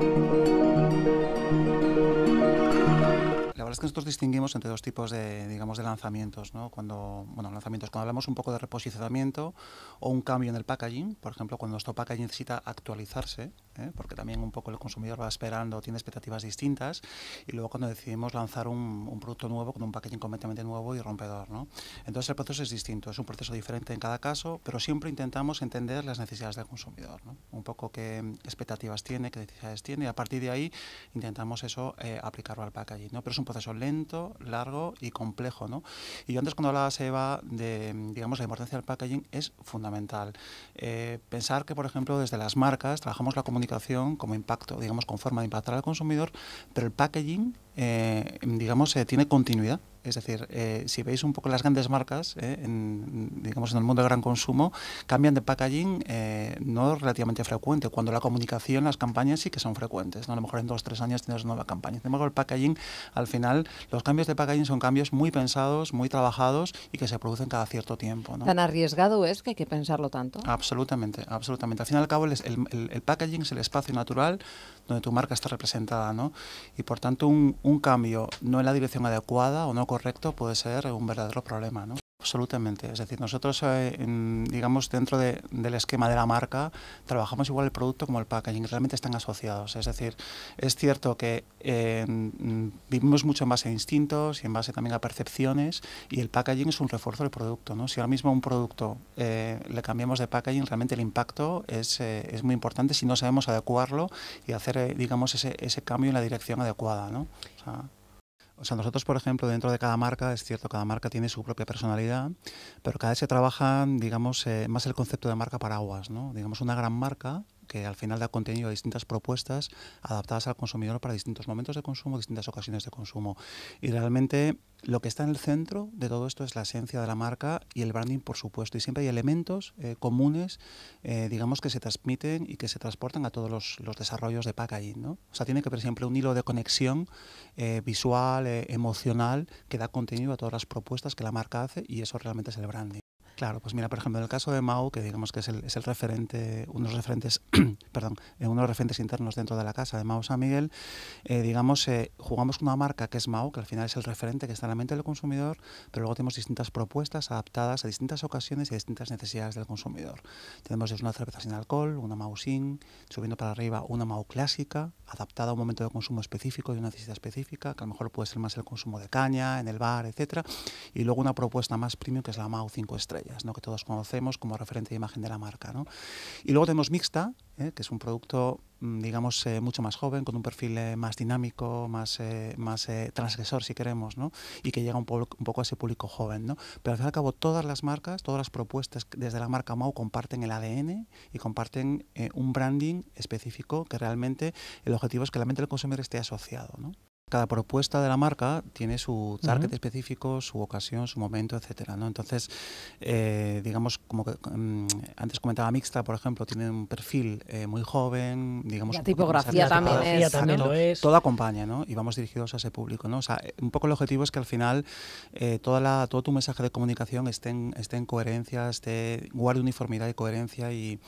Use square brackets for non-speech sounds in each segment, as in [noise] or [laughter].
Thank you. verdad es que nosotros distinguimos entre dos tipos de, digamos, de lanzamientos, ¿no? Cuando, bueno, lanzamientos, cuando hablamos un poco de reposicionamiento o un cambio en el packaging, por ejemplo, cuando nuestro packaging necesita actualizarse, ¿eh? porque también un poco el consumidor va esperando, tiene expectativas distintas, y luego cuando decidimos lanzar un, producto nuevo con un packaging completamente nuevo y rompedor, ¿no? Entonces el proceso es distinto, es un proceso diferente en cada caso, pero siempre intentamos entender las necesidades del consumidor, Un poco qué expectativas tiene, qué necesidades tiene, y a partir de ahí intentamos eso eh, aplicarlo al packaging, ¿no? Pero es un proceso proceso lento, largo y complejo. ¿no? Y yo antes cuando hablaba Seba de digamos, la importancia del packaging es fundamental. Eh, pensar que, por ejemplo, desde las marcas trabajamos la comunicación como impacto, digamos, con forma de impactar al consumidor, pero el packaging, eh, digamos, eh, tiene continuidad. Es decir, eh, si veis un poco las grandes marcas, eh, en, digamos en el mundo del gran consumo, cambian de packaging eh, no relativamente frecuente, cuando la comunicación, las campañas sí que son frecuentes. ¿no? A lo mejor en dos o tres años tienes nueva campaña. Sin embargo, el packaging, al final, los cambios de packaging son cambios muy pensados, muy trabajados y que se producen cada cierto tiempo. Tan arriesgado es que hay que pensarlo tanto. Absolutamente, absolutamente. Al fin y al cabo, el, el, packaging es el espacio natural donde tu marca está representada. ¿no? Y por tanto, un, un cambio no en la dirección adecuada o no correcta, correcto puede ser un verdadero problema, ¿no? Absolutamente. Es decir, nosotros, eh, digamos, dentro del esquema de la marca, trabajamos igual el producto como el packaging, realmente están asociados. Es decir, es cierto que eh, vivimos mucho en base a instintos y en base también a percepciones, y el packaging es un refuerzo del producto. ¿no? Si ahora mismo un producto eh, le cambiamos de packaging, realmente el impacto es, es, muy importante si no sabemos adecuarlo y hacer, digamos, ese, ese cambio en la dirección adecuada. ¿no? O sea, nosotros, por ejemplo, dentro de cada marca, es cierto, cada marca tiene su propia personalidad, pero cada vez se trabaja, digamos, eh, más el concepto de marca paraguas, ¿no? Digamos, una gran marca que al final da contenido a distintas propuestas adaptadas al consumidor para distintos momentos de consumo, distintas ocasiones de consumo. Y realmente lo que está en el centro de todo esto es la esencia de la marca y el branding, por supuesto. Y siempre hay elementos eh, comunes, eh, digamos, que se transmiten y que se transportan a todos los, desarrollos de packaging. ¿no? O sea, tiene que haber siempre un hilo de conexión eh, visual, emocional, que da contenido a todas las propuestas que la marca hace y eso realmente es el branding. Claro, pues mira, por ejemplo, en el caso de MAU, que digamos que es el, referente, unos referentes, [clears throat] perdón, eh, uno de los referentes internos dentro de la casa de MAU San Miguel, eh, digamos, eh, jugamos con una marca que es MAU, que al final es el referente que está en la mente del consumidor, pero luego tenemos distintas propuestas adaptadas a distintas ocasiones y a distintas necesidades del consumidor. Tenemos una cerveza sin alcohol, una MAU sin, subiendo para arriba una MAU clásica, adaptada a un momento de consumo específico, y una necesidad específica, que a lo mejor puede ser más el consumo de caña, en el bar, etcétera, y luego una propuesta más premium que es la MAU 5 estrellas que todos conocemos como referente de imagen de la marca. ¿no? Y luego tenemos Mixta, ¿eh? que es un producto mm, digamos, eh, mucho más joven, con un perfil eh, más dinámico, más, más transgresor, si queremos, ¿no? y que llega un, un, poco a ese público joven. ¿no? Pero al fin y al cabo, todas las marcas, todas las propuestas desde la marca MAU comparten el ADN y comparten un branding específico que realmente el objetivo es que la mente del consumidor esté asociado. ¿no? Cada propuesta de la marca tiene su target específico, su ocasión, su momento, etcétera. ¿no? Entonces, eh, digamos, como que, mm, antes comentaba Mixta, por ejemplo, tiene un perfil eh, muy joven, digamos... La tipografía también, lo es. Todo acompaña, ¿no? Y vamos dirigidos a ese público, ¿no? O sea, eh, un poco el objetivo es que al final toda la, todo tu mensaje de comunicación esté en, en coherencia, esté, guarde uniformidad y coherencia y,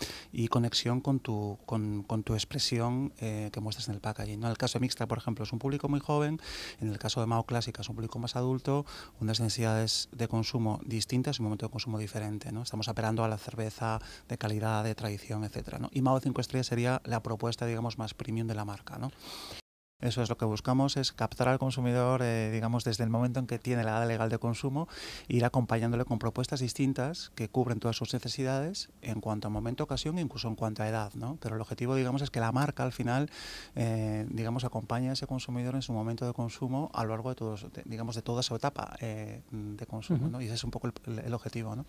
conexión con tu, con, tu expresión que muestras en el packaging, ¿no? El caso de Mixta, por ejemplo, es un público muy joven, en el caso de Mao Clásica es un público más adulto, unas necesidades de consumo distintas un momento de consumo diferente. ¿no? Estamos apelando a la cerveza de calidad, de tradición, etc. Y Mao 5 Estrellas sería la propuesta digamos, más premium de la marca. ¿no? Eso es lo que buscamos, es captar al consumidor, eh, digamos, desde el momento en que tiene la edad legal de consumo, ir acompañándole con propuestas distintas que cubren todas sus necesidades en cuanto a momento, ocasión e incluso en cuanto a edad, ¿no? Pero el objetivo, digamos, es que la marca al final, eh, digamos, acompañe a ese consumidor en su momento de consumo a lo largo de, todos, digamos, de toda su etapa eh, de consumo, ¿no? Y ese es un poco el, el objetivo, ¿no?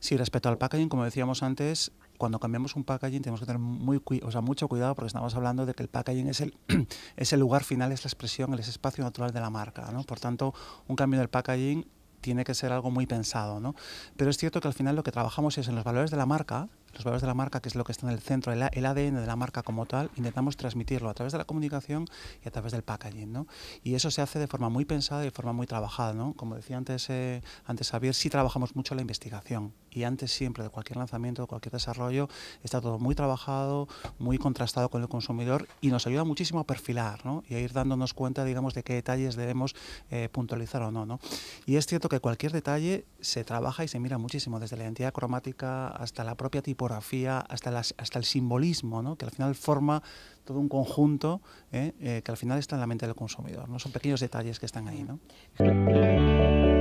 Sí, respecto al packaging, como decíamos antes, cuando cambiamos un packaging tenemos que tener muy, mucho cuidado porque estamos hablando de que el packaging es el, [clears throat] lugar final, es la expresión, es el espacio natural de la marca. Por tanto, un cambio del packaging tiene que ser algo muy pensado, ¿no? Pero es cierto que al final lo que trabajamos es en los valores de la marca los valores de la marca, que es lo que está en el centro, el, ADN de la marca como tal, intentamos transmitirlo a través de la comunicación y a través del packaging. ¿no? Y eso se hace de forma muy pensada y de forma muy trabajada. ¿no? Como decía antes, eh, antes Javier, sí trabajamos mucho la investigación y antes siempre de cualquier lanzamiento, de cualquier desarrollo, está todo muy trabajado, muy contrastado con el consumidor y nos ayuda muchísimo a perfilar ¿no? y a ir dándonos cuenta, digamos, de qué detalles debemos eh, puntualizar o no, no. Y es cierto que cualquier detalle se trabaja y se mira muchísimo, desde la identidad cromática hasta la propia tipología hasta, el simbolismo, que al final forma todo un conjunto ¿eh? Eh, que al final está en la mente del consumidor. ¿no? Son pequeños detalles que están ahí. ¿no?